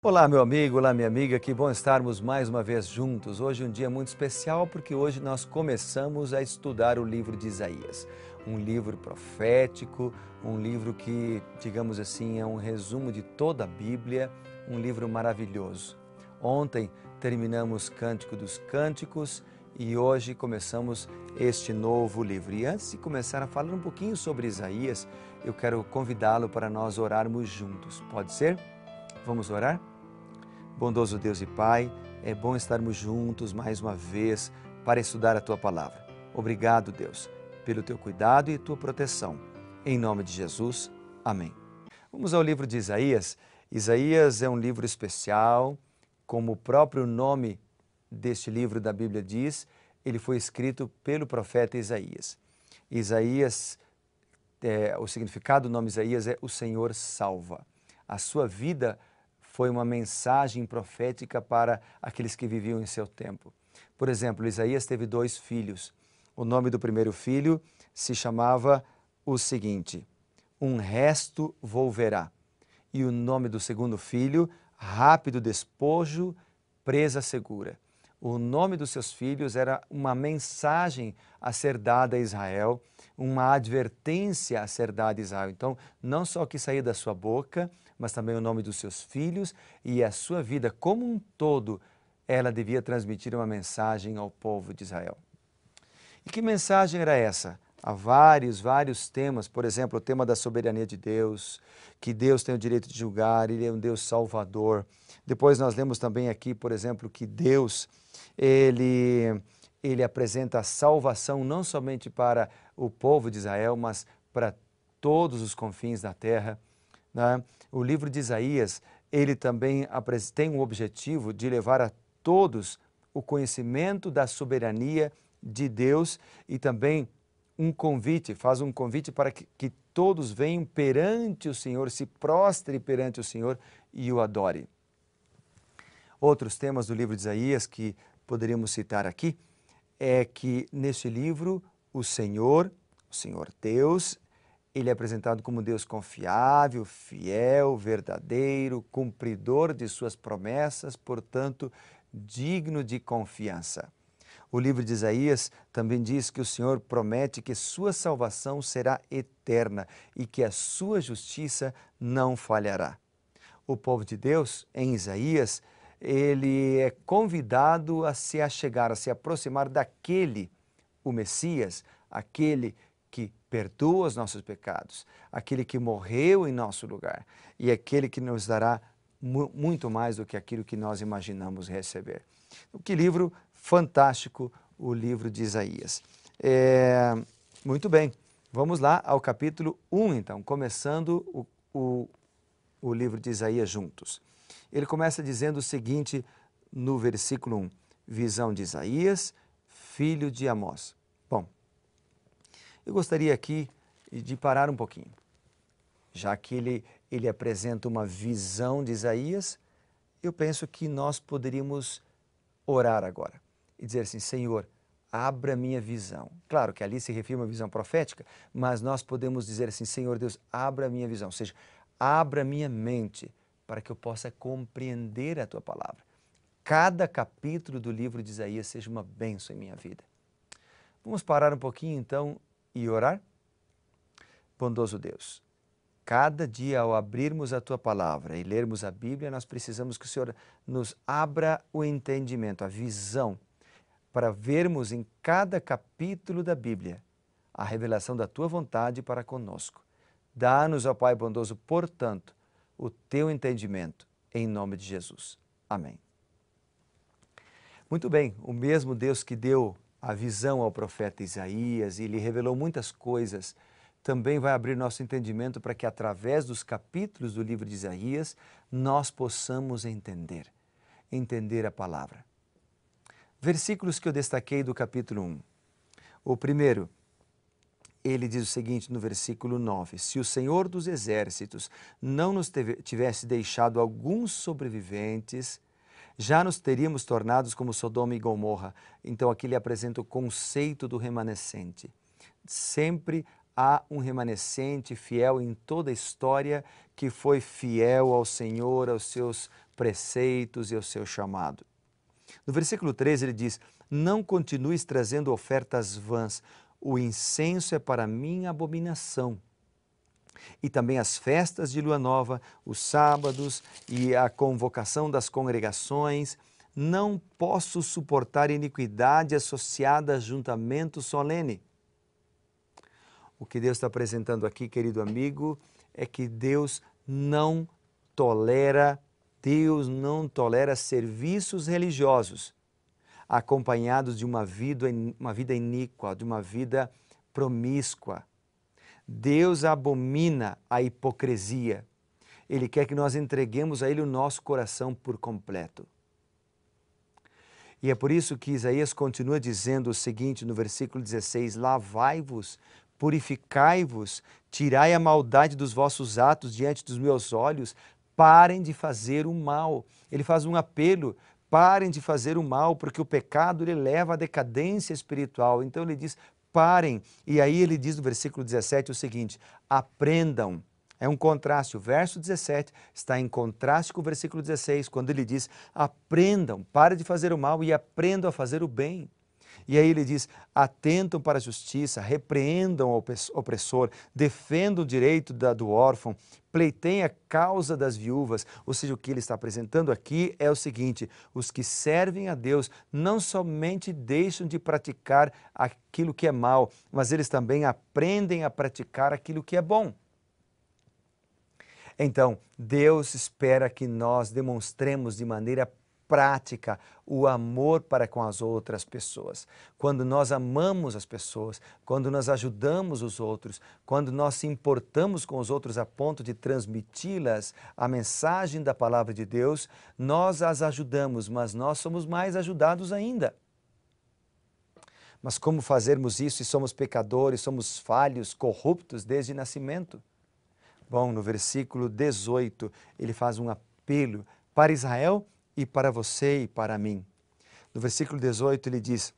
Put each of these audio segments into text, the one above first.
Olá, meu amigo, olá, minha amiga, que bom estarmos mais uma vez juntos. Hoje é um dia muito especial porque hoje nós começamos a estudar o livro de Isaías. Um livro profético, um livro que, digamos assim, é um resumo de toda a Bíblia, um livro maravilhoso. Ontem terminamos Cântico dos Cânticos e hoje começamos este novo livro. E antes de começar a falar um pouquinho sobre Isaías, eu quero convidá-lo para nós orarmos juntos. Pode ser? Vamos orar? Bondoso Deus e Pai, é bom estarmos juntos mais uma vez para estudar a tua palavra. Obrigado, Deus, pelo teu cuidado e tua proteção. Em nome de Jesus. Amém. Vamos ao livro de Isaías. Isaías é um livro especial, como o próprio nome deste livro da Bíblia diz, ele foi escrito pelo profeta Isaías. Isaías, é, o significado do nome Isaías é o Senhor salva. A sua vida foi uma mensagem profética para aqueles que viviam em seu tempo. Por exemplo, Isaías teve dois filhos. O nome do primeiro filho se chamava o seguinte: Um resto volverá. E o nome do segundo filho, Rápido Despojo, Presa Segura. O nome dos seus filhos era uma mensagem a ser dada a Israel, uma advertência a ser dada a Israel. Então, não só que saía da sua boca, mas também o nome dos seus filhos e a sua vida como um todo, ela devia transmitir uma mensagem ao povo de Israel. E que mensagem era essa? Há vários, vários temas, por exemplo, o tema da soberania de Deus, que Deus tem o direito de julgar, Ele é um Deus salvador. Depois nós lemos também aqui, por exemplo, que Deus, Ele, ele apresenta a salvação não somente para o povo de Israel, mas para todos os confins da terra. Né? O livro de Isaías, ele também tem o objetivo de levar a todos o conhecimento da soberania de Deus e também um convite, faz um convite para que, que todos venham perante o Senhor, se prostre perante o Senhor e o adore. Outros temas do livro de Isaías que poderíamos citar aqui é que neste livro o Senhor, o Senhor Deus, ele é apresentado como Deus confiável, fiel, verdadeiro, cumpridor de suas promessas, portanto, digno de confiança. O livro de Isaías também diz que o Senhor promete que sua salvação será eterna e que a sua justiça não falhará. O povo de Deus, em Isaías, ele é convidado a se achegar, a se aproximar daquele, o Messias, aquele que perdoa os nossos pecados, aquele que morreu em nosso lugar e aquele que nos dará mu muito mais do que aquilo que nós imaginamos receber. Que livro fantástico o livro de Isaías. É, muito bem, vamos lá ao capítulo 1 então, começando o, o, o livro de Isaías juntos. Ele começa dizendo o seguinte no versículo 1, visão de Isaías, filho de Amós. Bom, eu gostaria aqui de parar um pouquinho, já que ele, ele apresenta uma visão de Isaías, eu penso que nós poderíamos orar agora e dizer assim: Senhor, abra minha visão. Claro que ali se refere a uma visão profética, mas nós podemos dizer assim: Senhor Deus, abra minha visão, ou seja, abra minha mente para que eu possa compreender a tua palavra. Cada capítulo do livro de Isaías seja uma bênção em minha vida. Vamos parar um pouquinho então e orar? Bondoso Deus, cada dia ao abrirmos a Tua Palavra e lermos a Bíblia, nós precisamos que o Senhor nos abra o entendimento, a visão, para vermos em cada capítulo da Bíblia a revelação da Tua vontade para conosco. Dá-nos, ó Pai bondoso, portanto, o Teu entendimento, em nome de Jesus. Amém. Muito bem, o mesmo Deus que deu a visão ao profeta Isaías e lhe revelou muitas coisas. Também vai abrir nosso entendimento para que, através dos capítulos do livro de Isaías, nós possamos entender, entender a palavra. Versículos que eu destaquei do capítulo 1. O primeiro, ele diz o seguinte no versículo 9: Se o Senhor dos Exércitos não nos tivesse deixado alguns sobreviventes, já nos teríamos tornados como Sodoma e Gomorra. Então aqui ele apresenta o conceito do remanescente. Sempre há um remanescente fiel em toda a história que foi fiel ao Senhor, aos seus preceitos e ao seu chamado. No versículo 13 ele diz: Não continues trazendo ofertas vãs, o incenso é para mim abominação e também as festas de lua nova, os sábados e a convocação das congregações. Não posso suportar iniquidade associada a juntamento solene. O que Deus está apresentando aqui, querido amigo, é que Deus não tolera, Deus não tolera serviços religiosos acompanhados de uma vida, uma vida iníqua, de uma vida promíscua. Deus abomina a hipocrisia. Ele quer que nós entreguemos a Ele o nosso coração por completo. E é por isso que Isaías continua dizendo o seguinte no versículo 16: Lavai-vos, purificai-vos, tirai a maldade dos vossos atos diante dos meus olhos, parem de fazer o mal. Ele faz um apelo parem de fazer o mal, porque o pecado ele leva à decadência espiritual. Então ele diz: preparem. E aí ele diz no versículo 17 o seguinte: aprendam. É um contraste. O verso 17 está em contraste com o versículo 16, quando ele diz: aprendam, pare de fazer o mal e aprendam a fazer o bem. E aí ele diz: atentam para a justiça, repreendam o opressor, defendam o direito da, do órfão, pleiteiem a causa das viúvas. Ou seja, o que ele está apresentando aqui é o seguinte: os que servem a Deus não somente deixam de praticar aquilo que é mal, mas eles também aprendem a praticar aquilo que é bom. Então, Deus espera que nós demonstremos de maneira prática o amor para com as outras pessoas. Quando nós amamos as pessoas, quando nós ajudamos os outros, quando nós se importamos com os outros a ponto de transmiti-las a mensagem da palavra de Deus, nós as ajudamos, mas nós somos mais ajudados ainda. Mas como fazermos isso se somos pecadores, somos falhos, corruptos desde nascimento? Bom, no versículo 18, ele faz um apelo para Israel e para você e para mim. No versículo 18 ele diz: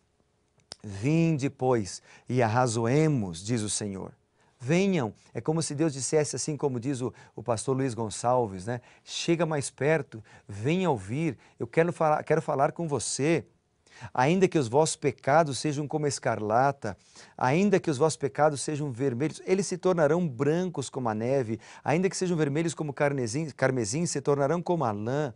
Vinde, pois, e arrazoemos, diz o Senhor. Venham, é como se Deus dissesse, assim como diz o, o pastor Luiz Gonçalves, né? Chega mais perto, venha ouvir, eu quero falar, quero falar com você. Ainda que os vossos pecados sejam como escarlata, ainda que os vossos pecados sejam vermelhos, eles se tornarão brancos como a neve, ainda que sejam vermelhos como carmesim, carmesim se tornarão como a lã.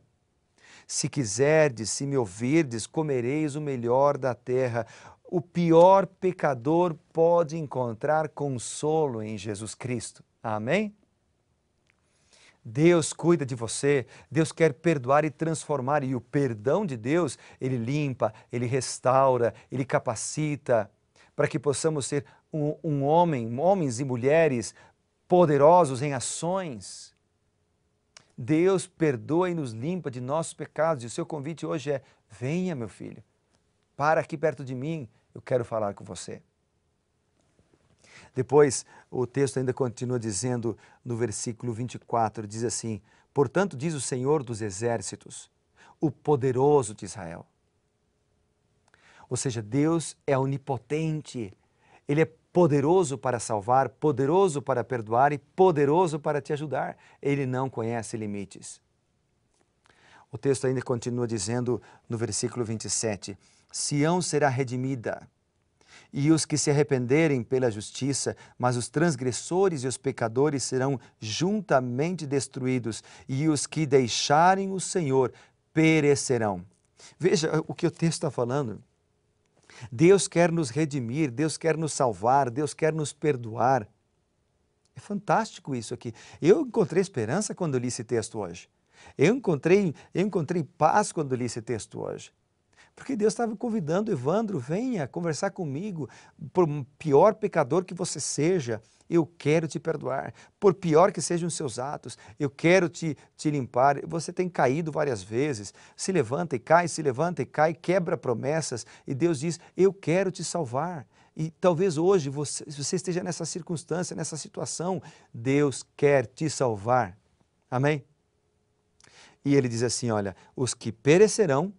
Se quiserdes, se me ouvirdes, comereis o melhor da terra. O pior pecador pode encontrar consolo em Jesus Cristo. Amém? Deus cuida de você, Deus quer perdoar e transformar, e o perdão de Deus, ele limpa, ele restaura, ele capacita, para que possamos ser um, um homem, homens e mulheres poderosos em ações, Deus perdoa e nos limpa de nossos pecados. E o seu convite hoje é: venha, meu filho, para aqui perto de mim, eu quero falar com você. Depois, o texto ainda continua dizendo no versículo 24: diz assim: Portanto, diz o Senhor dos exércitos, o poderoso de Israel. Ou seja, Deus é onipotente, Ele é poderoso para salvar, poderoso para perdoar e poderoso para te ajudar. Ele não conhece limites. O texto ainda continua dizendo no versículo 27: Sião será redimida, e os que se arrependerem pela justiça, mas os transgressores e os pecadores serão juntamente destruídos, e os que deixarem o Senhor perecerão. Veja o que o texto está falando. Deus quer nos redimir, Deus quer nos salvar, Deus quer nos perdoar. É fantástico isso aqui. Eu encontrei esperança quando li esse texto hoje. Eu encontrei, eu encontrei paz quando li esse texto hoje. Porque Deus estava convidando, Evandro, venha conversar comigo. Por pior pecador que você seja, eu quero te perdoar. Por pior que sejam os seus atos, eu quero te, te limpar. Você tem caído várias vezes. Se levanta e cai, se levanta e cai, quebra promessas. E Deus diz: Eu quero te salvar. E talvez hoje você, você esteja nessa circunstância, nessa situação. Deus quer te salvar. Amém? E ele diz assim: Olha, os que perecerão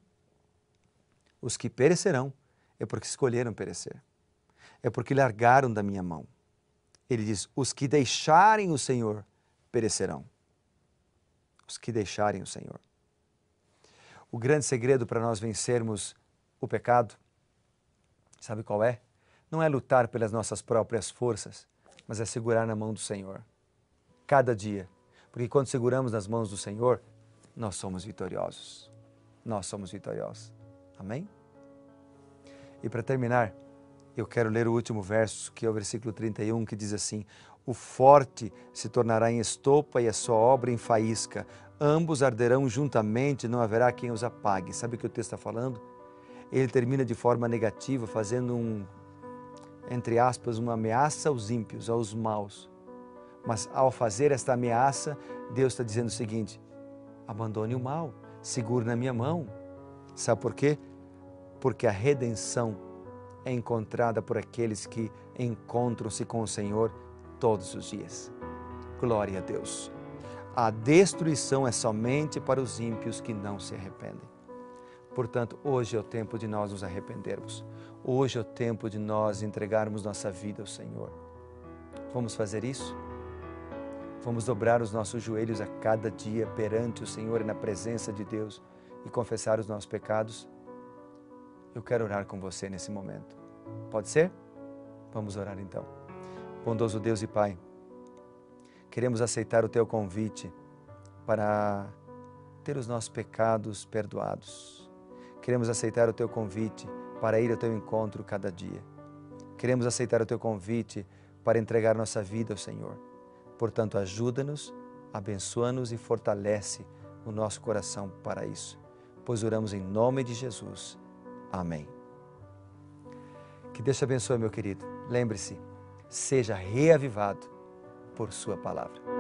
os que perecerão é porque escolheram perecer, é porque largaram da minha mão. Ele diz: os que deixarem o Senhor perecerão. Os que deixarem o Senhor. O grande segredo para nós vencermos o pecado, sabe qual é? Não é lutar pelas nossas próprias forças, mas é segurar na mão do Senhor. Cada dia. Porque quando seguramos nas mãos do Senhor, nós somos vitoriosos. Nós somos vitoriosos. Amém? E para terminar, eu quero ler o último verso, que é o versículo 31, que diz assim: O forte se tornará em estopa e a sua obra em faísca. Ambos arderão juntamente, não haverá quem os apague. Sabe o que o texto está falando? Ele termina de forma negativa, fazendo um, entre aspas, uma ameaça aos ímpios, aos maus. Mas ao fazer esta ameaça, Deus está dizendo o seguinte: abandone o mal, segure na minha mão Sabe por quê? Porque a redenção é encontrada por aqueles que encontram-se com o Senhor todos os dias. Glória a Deus. A destruição é somente para os ímpios que não se arrependem. Portanto, hoje é o tempo de nós nos arrependermos. Hoje é o tempo de nós entregarmos nossa vida ao Senhor. Vamos fazer isso? Vamos dobrar os nossos joelhos a cada dia perante o Senhor e na presença de Deus e confessar os nossos pecados, eu quero orar com você nesse momento. Pode ser? Vamos orar então. Bondoso Deus e Pai, queremos aceitar o teu convite para ter os nossos pecados perdoados. Queremos aceitar o teu convite para ir ao teu encontro cada dia. Queremos aceitar o teu convite para entregar nossa vida ao Senhor. Portanto, ajuda-nos, abençoa-nos e fortalece o nosso coração para isso pois oramos em nome de Jesus. Amém. Que Deus te abençoe, meu querido. Lembre-se, seja reavivado por Sua palavra.